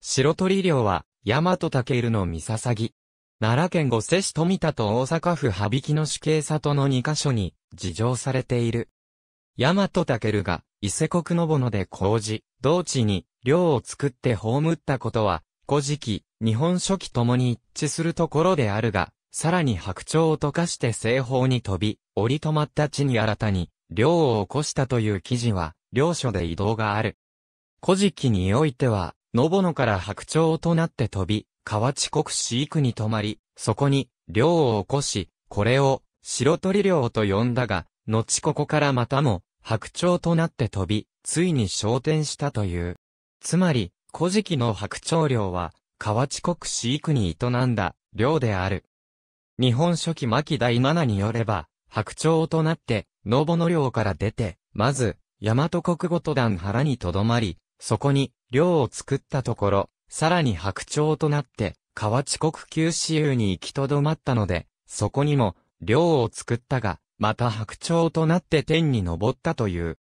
白鳥寮は、大和武の三笹奈良県御瀬市富田と大阪府羽曳の主刑里の2カ所に、事情されている。大和武が、伊勢国のぼので工事、同地に、寮を作って葬ったことは、古事記、日本書紀ともに一致するところであるが、さらに白鳥を溶かして西方に飛び、降り止まった地に新たに、寮を起こしたという記事は、領書で移動がある。古事記においては、野ぼのから白鳥となって飛び、河内国飼育に泊まり、そこに、漁を起こし、これを、白鳥漁と呼んだが、後ここからまたも、白鳥となって飛び、ついに昇天したという。つまり、古事記の白鳥漁は、河内国飼育に営んだ、漁である。日本書紀巻第7によれば、白鳥となって、のぼの漁から出て、まず、大和国ごと団原にとどまり、そこに、寮を作ったところ、さらに白鳥となって、河内国九州に行きとどまったので、そこにも、寮を作ったが、また白鳥となって天に登ったという。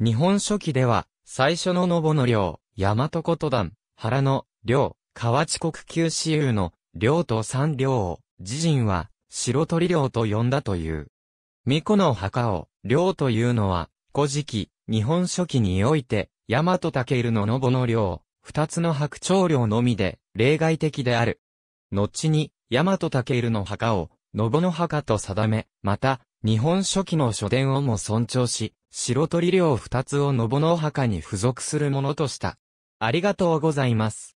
日本書紀では、最初ののぼの寮、大和琴団、原の寮、河内国九州の寮と三寮を、自陣は白鳥寮と呼んだという。巫女の墓を寮というのは、古事記、日本書紀において、大和武ののぼの領、二つの白鳥領のみで、例外的である。後に、大和武の墓を、のぼの墓と定め、また、日本初期の書伝をも尊重し、白鳥領二つをのぼの墓に付属するものとした。ありがとうございます。